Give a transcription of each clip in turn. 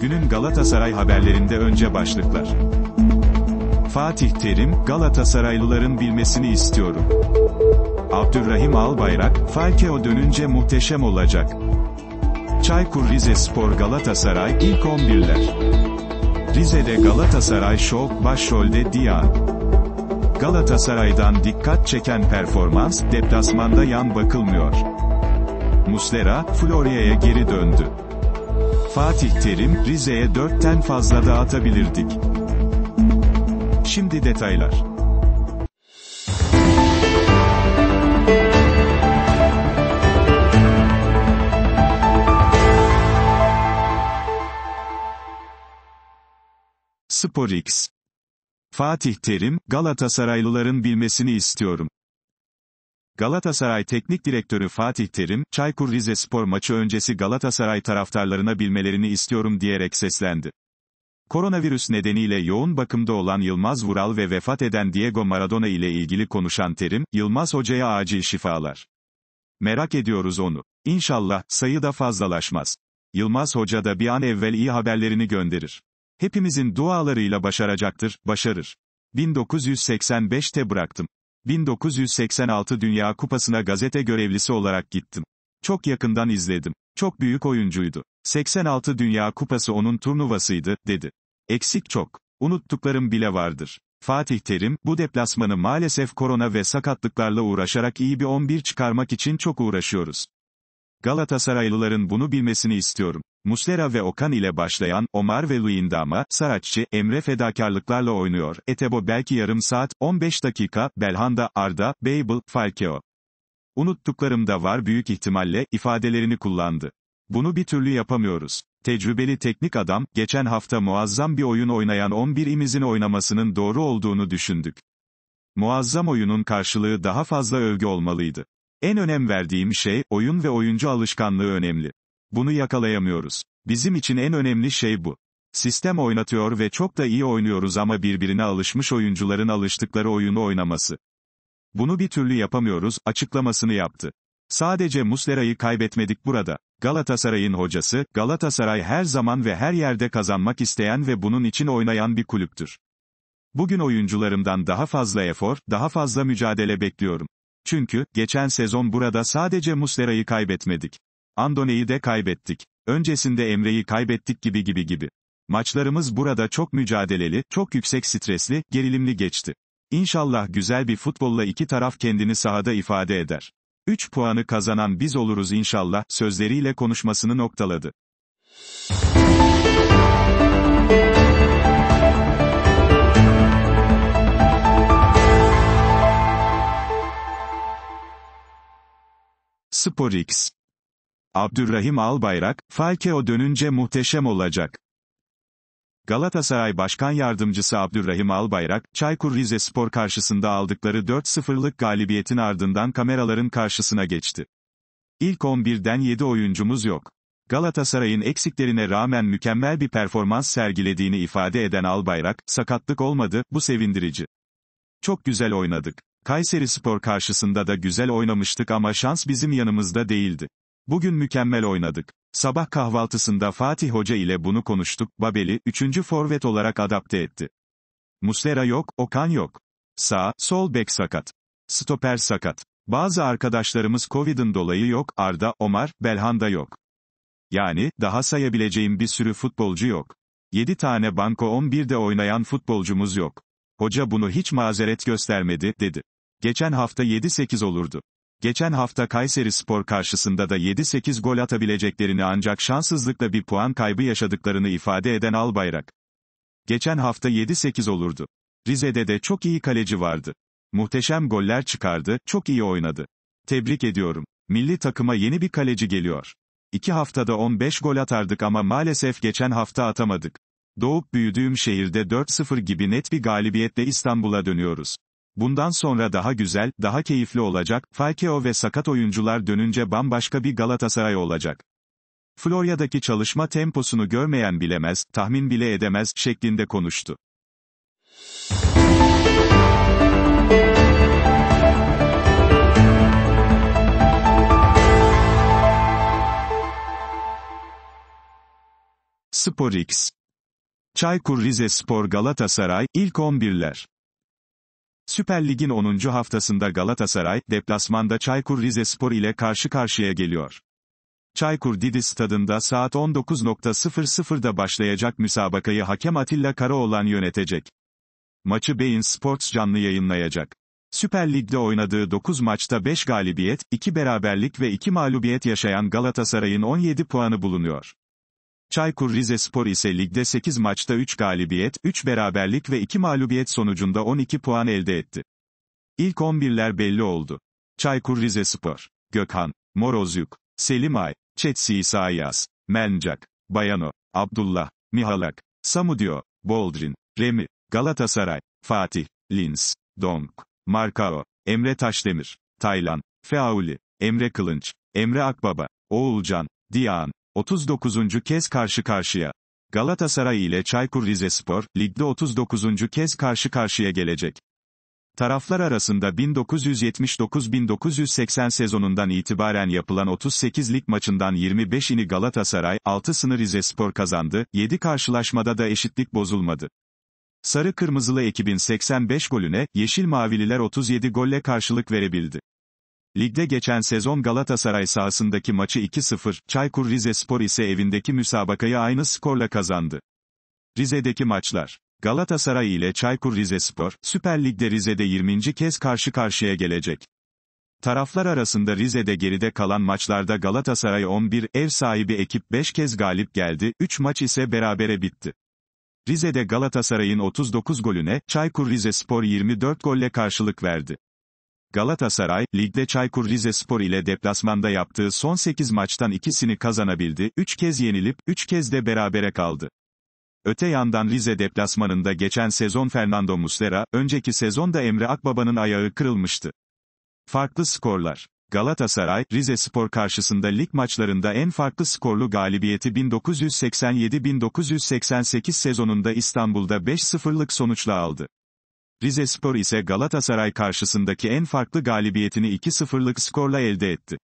Günün Galatasaray haberlerinde önce başlıklar. Fatih Terim, Galatasaraylıların bilmesini istiyorum. Abdurrahim Albayrak, Falcao dönünce muhteşem olacak. Çaykur Rizespor Galatasaray ilk 11'ler. Rize'de Galatasaray şok başrolde Dia. Galatasaray'dan dikkat çeken performans deplasmanda yan bakılmıyor. Muslera Florya'ya geri döndü. Fatih Terim, Rize'ye dörtten fazla dağıtabilirdik. Şimdi detaylar. SporX Fatih Terim, Galatasaraylıların bilmesini istiyorum. Galatasaray Teknik Direktörü Fatih Terim, Çaykur Rizespor maçı öncesi Galatasaray taraftarlarına bilmelerini istiyorum diyerek seslendi. Koronavirüs nedeniyle yoğun bakımda olan Yılmaz Vural ve vefat eden Diego Maradona ile ilgili konuşan Terim, Yılmaz Hoca'ya acil şifalar. Merak ediyoruz onu. İnşallah, sayı da fazlalaşmaz. Yılmaz Hoca da bir an evvel iyi haberlerini gönderir. Hepimizin dualarıyla başaracaktır, başarır. 1985'te bıraktım. 1986 Dünya Kupası'na gazete görevlisi olarak gittim. Çok yakından izledim. Çok büyük oyuncuydu. 86 Dünya Kupası onun turnuvasıydı, dedi. Eksik çok. Unuttuklarım bile vardır. Fatih Terim, bu deplasmanı maalesef korona ve sakatlıklarla uğraşarak iyi bir 11 çıkarmak için çok uğraşıyoruz. Galatasaraylıların bunu bilmesini istiyorum. Muslera ve Okan ile başlayan, Omar ve Luindama, Saraççı, Emre fedakarlıklarla oynuyor. Etebo belki yarım saat, 15 dakika, Belhanda, Arda, Babel, Falkeo. Unuttuklarım da var büyük ihtimalle, ifadelerini kullandı. Bunu bir türlü yapamıyoruz. Tecrübeli teknik adam, geçen hafta muazzam bir oyun oynayan 11'imizin oynamasının doğru olduğunu düşündük. Muazzam oyunun karşılığı daha fazla övgü olmalıydı. En önem verdiğim şey, oyun ve oyuncu alışkanlığı önemli. Bunu yakalayamıyoruz. Bizim için en önemli şey bu. Sistem oynatıyor ve çok da iyi oynuyoruz ama birbirine alışmış oyuncuların alıştıkları oyunu oynaması. Bunu bir türlü yapamıyoruz, açıklamasını yaptı. Sadece Muslera'yı kaybetmedik burada. Galatasaray'ın hocası, Galatasaray her zaman ve her yerde kazanmak isteyen ve bunun için oynayan bir kulüptür. Bugün oyuncularımdan daha fazla efor, daha fazla mücadele bekliyorum. Çünkü, geçen sezon burada sadece Muslera'yı kaybetmedik. Andone'yi de kaybettik. Öncesinde Emre'yi kaybettik gibi gibi gibi. Maçlarımız burada çok mücadeleli, çok yüksek stresli, gerilimli geçti. İnşallah güzel bir futbolla iki taraf kendini sahada ifade eder. 3 puanı kazanan biz oluruz inşallah, sözleriyle konuşmasını noktaladı. SporX. Abdurrahim Albayrak, Falcao dönünce muhteşem olacak. Galatasaray Başkan Yardımcısı Abdurrahim Albayrak, Çaykur Rizespor karşısında aldıkları 4-0'lık galibiyetin ardından kameraların karşısına geçti. İlk 11'den 7 oyuncumuz yok. Galatasaray'ın eksiklerine rağmen mükemmel bir performans sergilediğini ifade eden Albayrak, sakatlık olmadı, bu sevindirici. Çok güzel oynadık. Kayseri Spor karşısında da güzel oynamıştık ama şans bizim yanımızda değildi. Bugün mükemmel oynadık. Sabah kahvaltısında Fatih Hoca ile bunu konuştuk, Babeli, 3. forvet olarak adapte etti. Muslera yok, Okan yok. Sağ, sol bek sakat. Stoper sakat. Bazı arkadaşlarımız Covid'in dolayı yok, Arda, Omar, Belhanda yok. Yani, daha sayabileceğim bir sürü futbolcu yok. 7 tane banko 11'de oynayan futbolcumuz yok. Hoca bunu hiç mazeret göstermedi, dedi. Geçen hafta 7-8 olurdu. Geçen hafta Kayseri Spor karşısında da 7-8 gol atabileceklerini ancak şanssızlıkla bir puan kaybı yaşadıklarını ifade eden Albayrak. Geçen hafta 7-8 olurdu. Rize'de de çok iyi kaleci vardı. Muhteşem goller çıkardı, çok iyi oynadı. Tebrik ediyorum. Milli takıma yeni bir kaleci geliyor. İki haftada 15 gol atardık ama maalesef geçen hafta atamadık. Doğup büyüdüğüm şehirde 4-0 gibi net bir galibiyetle İstanbul'a dönüyoruz. Bundan sonra daha güzel, daha keyifli olacak, Falcao ve sakat oyuncular dönünce bambaşka bir Galatasaray olacak. Florya'daki çalışma temposunu görmeyen bilemez, tahmin bile edemez, şeklinde konuştu. SporX Çaykur Rizespor Galatasaray, ilk 11'ler Süper Lig'in 10. haftasında Galatasaray, deplasmanda Çaykur Rizespor ile karşı karşıya geliyor. Çaykur Didi stadında saat 19.00'da başlayacak müsabakayı hakem Atilla Karaoğlan yönetecek. Maçı Beyin Sports canlı yayınlayacak. Süper Lig'de oynadığı 9 maçta 5 galibiyet, 2 beraberlik ve 2 mağlubiyet yaşayan Galatasaray'ın 17 puanı bulunuyor. Çaykur Rizespor ise ligde 8 maçta 3 galibiyet, 3 beraberlik ve 2 mağlubiyet sonucunda 12 puan elde etti. İlk 11'ler belli oldu. Çaykur Rizespor, Gökhan, Morozyuk, Selim Ay, Çetsi İsayas, Mencak, Bayano, Abdullah, Mihalak, Samudio, Boldrin, Remi, Galatasaray, Fatih, Lins, Dong, Markao, Emre Taşdemir, Taylan, Feauli, Emre Kılınç, Emre Akbaba, Oğulcan, Diyan, 39. kez karşı karşıya. Galatasaray ile Çaykur Rizespor, ligde 39. kez karşı karşıya gelecek. Taraflar arasında 1979-1980 sezonundan itibaren yapılan 38 lig maçından 25'ini Galatasaray, 6'sını Rizespor kazandı, 7 karşılaşmada da eşitlik bozulmadı. Sarı Kırmızılı ekibin 85 golüne, Yeşil Mavililer 37 golle karşılık verebildi. Ligde geçen sezon Galatasaray sahasındaki maçı 2-0, Çaykur Rizespor ise evindeki müsabakayı aynı skorla kazandı. Rize'deki maçlar Galatasaray ile Çaykur Rizespor, Süper Lig'de Rize'de 20. kez karşı karşıya gelecek. Taraflar arasında Rize'de geride kalan maçlarda Galatasaray 11, ev sahibi ekip 5 kez galip geldi, 3 maç ise berabere bitti. Rize'de Galatasaray'ın 39 golüne, Çaykur Rizespor 24 golle karşılık verdi. Galatasaray, ligde Çaykur Rizespor ile deplasmanda yaptığı son 8 maçtan ikisini kazanabildi, 3 kez yenilip, 3 kez de berabere kaldı. Öte yandan Rize deplasmanında geçen sezon Fernando Muslera, önceki sezonda Emre Akbaba'nın ayağı kırılmıştı. Farklı skorlar Galatasaray, Rize Spor karşısında lig maçlarında en farklı skorlu galibiyeti 1987-1988 sezonunda İstanbul'da 5-0'lık sonuçla aldı. Rize Spor ise Galatasaray karşısındaki en farklı galibiyetini 2-0'lık skorla elde etti.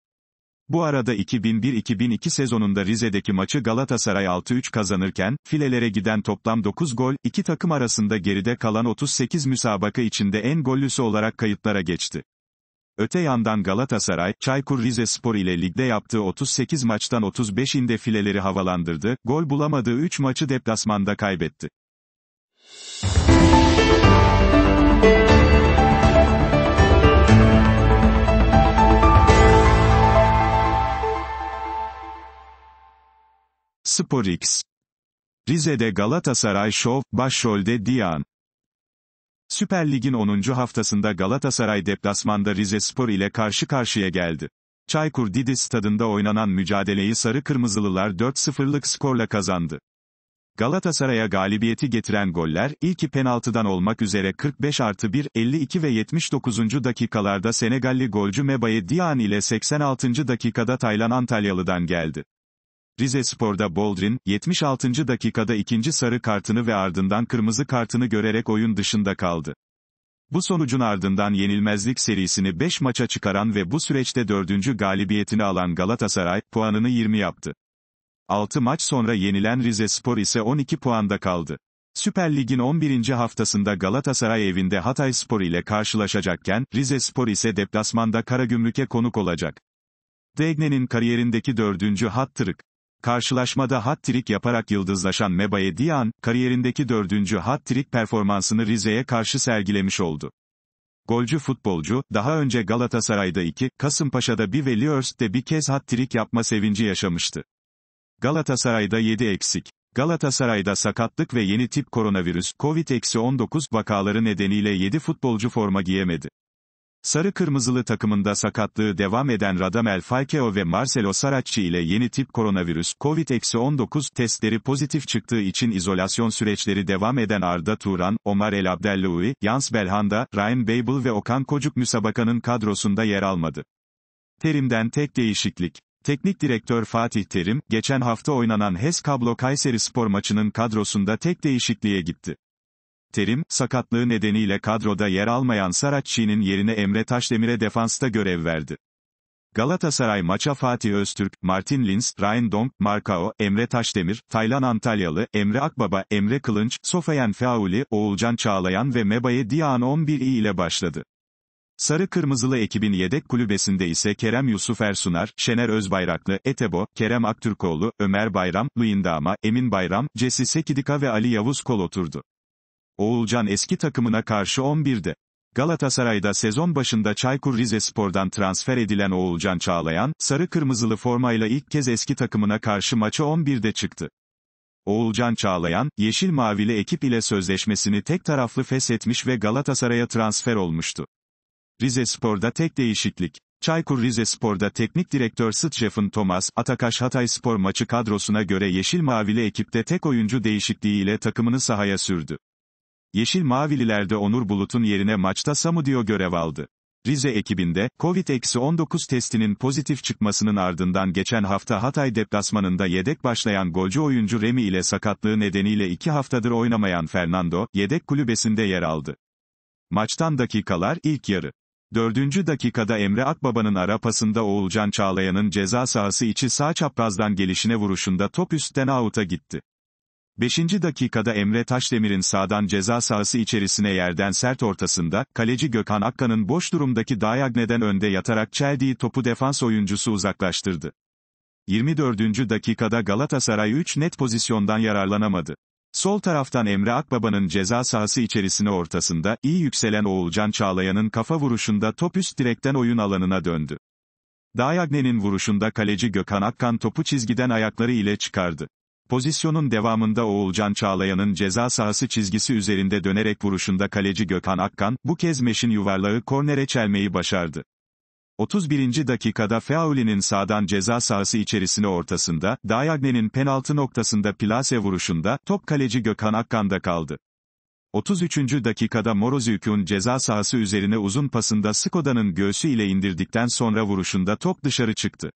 Bu arada 2001-2002 sezonunda Rize'deki maçı Galatasaray 6-3 kazanırken, filelere giden toplam 9 gol, iki takım arasında geride kalan 38 müsabaka içinde en gollüsü olarak kayıtlara geçti. Öte yandan Galatasaray, Çaykur Rize Spor ile ligde yaptığı 38 maçtan 35'inde fileleri havalandırdı, gol bulamadığı 3 maçı deplasmanda kaybetti. Sporx. Rize'de Galatasaray Şov, başrolde Diyan. Süper Lig'in 10. haftasında Galatasaray deplasmanda Rize Spor ile karşı karşıya geldi. Çaykur Didi stadında oynanan mücadeleyi Sarı Kırmızılılar 4-0'lık skorla kazandı. Galatasaray'a galibiyeti getiren goller, ilki penaltıdan olmak üzere 45 artı 1, 52 ve 79. dakikalarda Senegalli golcü Mebaye Diyan ile 86. dakikada Taylan Antalyalı'dan geldi. Rize Spor'da Boldrin, 76. dakikada ikinci sarı kartını ve ardından kırmızı kartını görerek oyun dışında kaldı. Bu sonucun ardından yenilmezlik serisini 5 maça çıkaran ve bu süreçte 4. galibiyetini alan Galatasaray, puanını 20 yaptı. 6 maç sonra yenilen Rize Spor ise 12 puanda kaldı. Süper Lig'in 11. haftasında Galatasaray evinde Hatay Spor ile karşılaşacakken, Rize Spor ise deplasmanda Karagümrük'e konuk olacak. Degne'nin kariyerindeki dördüncü hat-trick. Karşılaşmada hat-trick yaparak yıldızlaşan Mebaye Dian, kariyerindeki dördüncü hat-trick performansını Rize'ye karşı sergilemiş oldu. Golcü futbolcu, daha önce Galatasaray'da iki, Kasımpaşa'da bir ve Liörst'te bir kez hat-trick yapma sevinci yaşamıştı. Galatasaray'da 7 eksik. Galatasaray'da sakatlık ve yeni tip koronavirüs, COVID-19 vakaları nedeniyle 7 futbolcu forma giyemedi. Sarı kırmızılı takımında sakatlığı devam eden Radamel Falcao ve Marcelo Saracchi ile yeni tip koronavirüs COVID-19 testleri pozitif çıktığı için izolasyon süreçleri devam eden Arda Turan, Omar El Abdelloui, Yans Belhanda, Ryan Babel ve Okan Kocuk müsabakanın kadrosunda yer almadı. Terim'den tek değişiklik. Teknik direktör Fatih Terim, geçen hafta oynanan HES Kablo Kayseri Spor maçının kadrosunda tek değişikliğe gitti. Terim, sakatlığı nedeniyle kadroda yer almayan Saracchi'nin yerine Emre Taşdemir'e defansta görev verdi. Galatasaray maça Fatih Öztürk, Martin Lins, Ryan Dong, Markao, Emre Taşdemir, Taylan Antalyalı, Emre Akbaba, Emre Kılınç, Sofayan Feauli, Oğulcan Çağlayan ve Mebaye Diyan 11'i ile başladı. Sarı Kırmızılı ekibin yedek kulübesinde ise Kerem Yusuf Ersunar, Şener Özbayraklı, Etebo, Kerem Aktürkoğlu, Ömer Bayram, Luyindama, Emin Bayram, Cesi Sekidika ve Ali Yavuz Kol oturdu. Oğulcan eski takımına karşı 11'de. Galatasaray'da sezon başında Çaykur Rizespor'dan transfer edilen Oğulcan Çağlayan, sarı kırmızılı formayla ilk kez eski takımına karşı maça 11'de çıktı. Oğulcan Çağlayan, yeşil mavili ekip ile sözleşmesini tek taraflı feshetmiş ve Galatasaray'a transfer olmuştu. Rizespor'da tek değişiklik. Çaykur Rizespor'da teknik direktör Stjefen Thomas, Atakaş Hatayspor maçı kadrosuna göre yeşil mavili ekipte tek oyuncu değişikliğiyle takımını sahaya sürdü. Yeşil Mavililerde Onur Bulut'un yerine maçta Samudio görev aldı. Rize ekibinde, Covid-19 testinin pozitif çıkmasının ardından geçen hafta Hatay deplasmanında yedek başlayan golcü oyuncu Remi ile sakatlığı nedeniyle iki haftadır oynamayan Fernando, yedek kulübesinde yer aldı. Maçtan dakikalar ilk yarı. Dördüncü dakikada Emre Akbaba'nın ara pasında Oğulcan Çağlayan'ın ceza sahası içi sağ çaprazdan gelişine vuruşunda top üstten out'a gitti. Beşinci dakikada Emre Taşdemir'in sağdan ceza sahası içerisine yerden sert ortasında, kaleci Gökhan Akka'nın boş durumdaki Dayagne'den önde yatarak çeldiği topu defans oyuncusu uzaklaştırdı. 24. dakikada Galatasaray 3 net pozisyondan yararlanamadı. Sol taraftan Emre Akbaba'nın ceza sahası içerisine ortasında, iyi yükselen Oğulcan Çağlayan'ın kafa vuruşunda top üst direkten oyun alanına döndü. Dayagne'nin vuruşunda kaleci Gökhan Akkan topu çizgiden ayakları ile çıkardı. Pozisyonun devamında Oğulcan Çağlayan'ın ceza sahası çizgisi üzerinde dönerek vuruşunda kaleci Gökhan Akkan, bu kez meşin yuvarlağı kornere çelmeyi başardı. 31. dakikada Feauli'nin sağdan ceza sahası içerisine ortasında, Dayagne'nin penaltı noktasında plase vuruşunda, top kaleci Gökhan Akkan'da kaldı. 33. dakikada Morozyuk'un ceza sahası üzerine uzun pasında Skoda'nın göğsü ile indirdikten sonra vuruşunda top dışarı çıktı.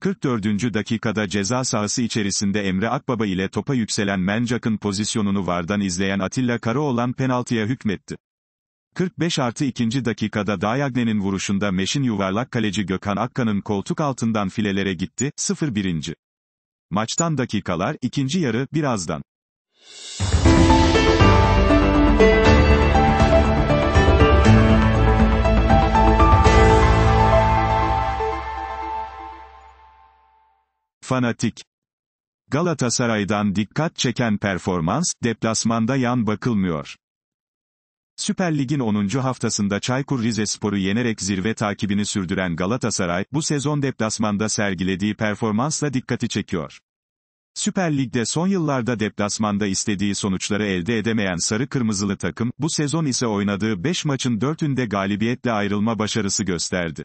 44. dakikada ceza sahası içerisinde Emre Akbaba ile topa yükselen Mencak'ın pozisyonunu vardan izleyen Atilla Karaoğlan penaltıya hükmetti. 45 artı 2. dakikada Dayagne'nin vuruşunda Meş'in yuvarlak kaleci Gökhan Akka'nın koltuk altından filelere gitti, 0-1. Maçtan dakikalar, ikinci yarı, birazdan. Fanatik. Galatasaray'dan dikkat çeken performans, deplasmanda yan bakılmıyor. Süper Lig'in 10. haftasında Çaykur Rizespor'u yenerek zirve takibini sürdüren Galatasaray, bu sezon deplasmanda sergilediği performansla dikkati çekiyor. Süper Lig'de son yıllarda deplasmanda istediği sonuçları elde edemeyen sarı kırmızılı takım, bu sezon ise oynadığı 5 maçın 4'ünde galibiyetle ayrılma başarısı gösterdi.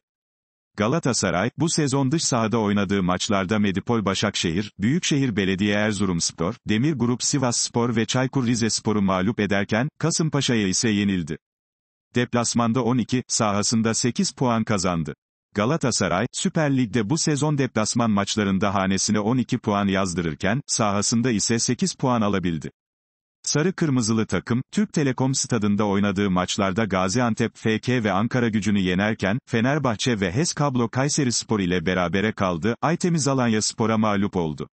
Galatasaray, bu sezon dış sahada oynadığı maçlarda Medipol Başakşehir, Büyükşehir Belediye Erzurumspor, Demir Grup Sivasspor ve Çaykur Rizespor'u mağlup ederken, Kasımpaşa'ya ise yenildi. Deplasmanda 12, sahasında 8 puan kazandı. Galatasaray, Süper Lig'de bu sezon deplasman maçlarında hanesine 12 puan yazdırırken, sahasında ise 8 puan alabildi. Sarı Kırmızılı takım, Türk Telekom stadında oynadığı maçlarda Gaziantep FK ve Ankara gücünü yenerken, Fenerbahçe ve HES Kablo Kayseri Spor ile berabere kaldı, Aytemiz Alanya Spor'a mağlup oldu.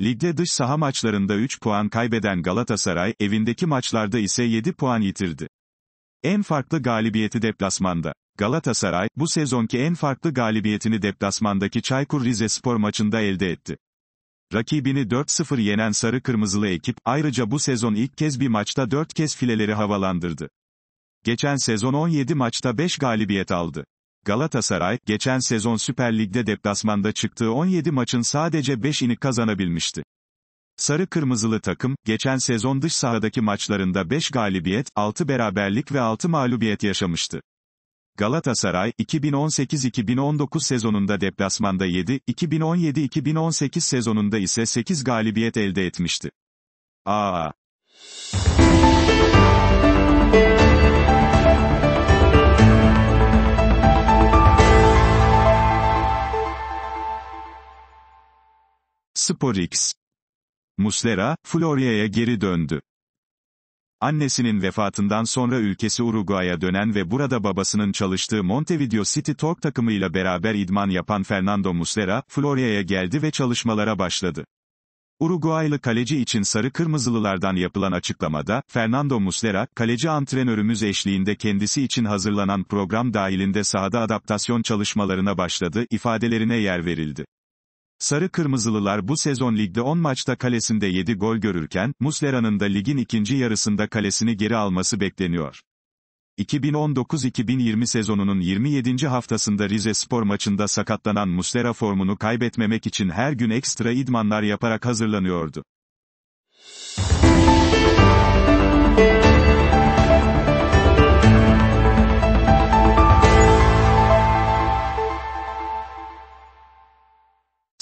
Ligde dış saha maçlarında 3 puan kaybeden Galatasaray, evindeki maçlarda ise 7 puan yitirdi. En farklı galibiyeti deplasmanda. Galatasaray, bu sezonki en farklı galibiyetini deplasmandaki Çaykur Rizespor maçında elde etti. Rakibini 4-0 yenen sarı kırmızılı ekip, ayrıca bu sezon ilk kez bir maçta 4 kez fileleri havalandırdı. Geçen sezon 17 maçta 5 galibiyet aldı. Galatasaray, geçen sezon Süper Lig'de deplasmanda çıktığı 17 maçın sadece 5'ini kazanabilmişti. Sarı Kırmızılı takım, geçen sezon dış sahadaki maçlarında 5 galibiyet, 6 beraberlik ve 6 mağlubiyet yaşamıştı. Galatasaray, 2018-2019 sezonunda deplasmanda 7, 2017-2018 sezonunda ise 8 galibiyet elde etmişti. Aa. Sporix. Muslera, Florya'ya geri döndü. Annesinin vefatından sonra ülkesi Uruguay'a dönen ve burada babasının çalıştığı Montevideo City Torque takımıyla beraber idman yapan Fernando Muslera, Florya'ya geldi ve çalışmalara başladı. Uruguaylı kaleci için sarı kırmızılılardan yapılan açıklamada, Fernando Muslera, kaleci antrenörümüz eşliğinde kendisi için hazırlanan program dahilinde sahada adaptasyon çalışmalarına başladı, ifadelerine yer verildi. Sarı Kırmızılılar bu sezon ligde 10 maçta kalesinde 7 gol görürken, Muslera'nın da ligin ikinci yarısında kalesini geri alması bekleniyor. 2019-2020 sezonunun 27. haftasında Rize Spor maçında sakatlanan Muslera formunu kaybetmemek için her gün ekstra idmanlar yaparak hazırlanıyordu.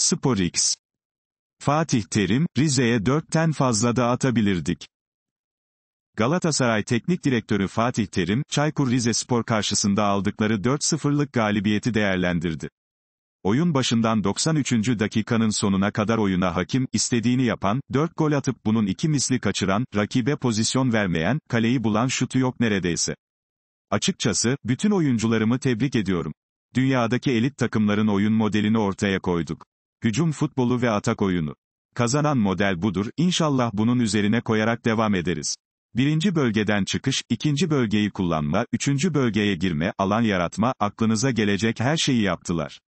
Sporix. Fatih Terim, Rize'ye dörtten fazla da atabilirdik. Galatasaray Teknik Direktörü Fatih Terim, Çaykur Rizespor karşısında aldıkları 4-0'lık galibiyeti değerlendirdi. Oyun başından 93. dakikanın sonuna kadar oyuna hakim, istediğini yapan, 4 gol atıp bunun iki misli kaçıran, rakibe pozisyon vermeyen, kaleyi bulan şutu yok neredeyse. Açıkçası, bütün oyuncularımı tebrik ediyorum. Dünyadaki elit takımların oyun modelini ortaya koyduk. Hücum futbolu ve atak oyunu. Kazanan model budur, İnşallah bunun üzerine koyarak devam ederiz. Birinci bölgeden çıkış, ikinci bölgeyi kullanma, üçüncü bölgeye girme, alan yaratma, aklınıza gelecek her şeyi yaptılar.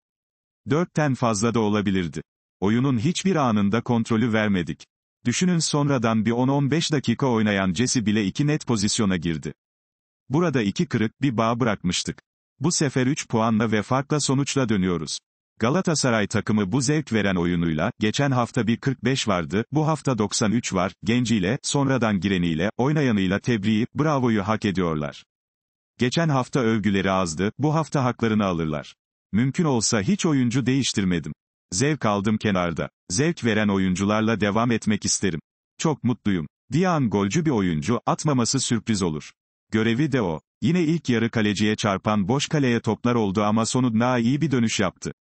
Dörtten fazla da olabilirdi. Oyunun hiçbir anında kontrolü vermedik. Düşünün sonradan bir 10-15 dakika oynayan Jesse bile iki net pozisyona girdi. Burada iki kırık, bir bağ bırakmıştık. Bu sefer 3 puanla ve farkla sonuçla dönüyoruz. Galatasaray takımı bu zevk veren oyunuyla, geçen hafta bir 45 vardı, bu hafta 93 var, genciyle, sonradan gireniyle, oynayanıyla tebriği, bravoyu hak ediyorlar. Geçen hafta övgüleri azdı, bu hafta haklarını alırlar. Mümkün olsa hiç oyuncu değiştirmedim. Zevk aldım kenarda. Zevk veren oyuncularla devam etmek isterim. Çok mutluyum. Diyan golcü bir oyuncu, atmaması sürpriz olur. Görevi de o. Yine ilk yarı kaleciye çarpan boş kaleye toplar oldu ama sonunda iyi bir dönüş yaptı.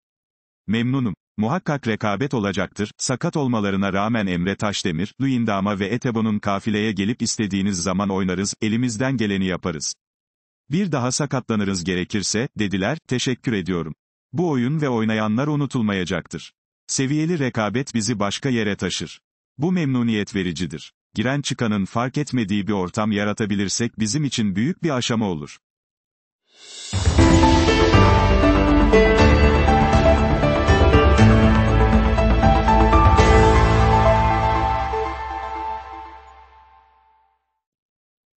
Memnunum. Muhakkak rekabet olacaktır, sakat olmalarına rağmen Emre Taşdemir, Luyendama ve Etebo'nun kafileye gelip istediğiniz zaman oynarız, elimizden geleni yaparız. Bir daha sakatlanırız gerekirse, dediler, teşekkür ediyorum. Bu oyun ve oynayanlar unutulmayacaktır. Seviyeli rekabet bizi başka yere taşır. Bu memnuniyet vericidir. Giren çıkanın fark etmediği bir ortam yaratabilirsek bizim için büyük bir aşama olur.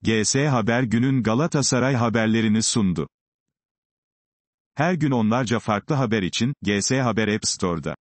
GS Haber günün Galatasaray haberlerini sundu. Her gün onlarca farklı haber için GS Haber App Store'da.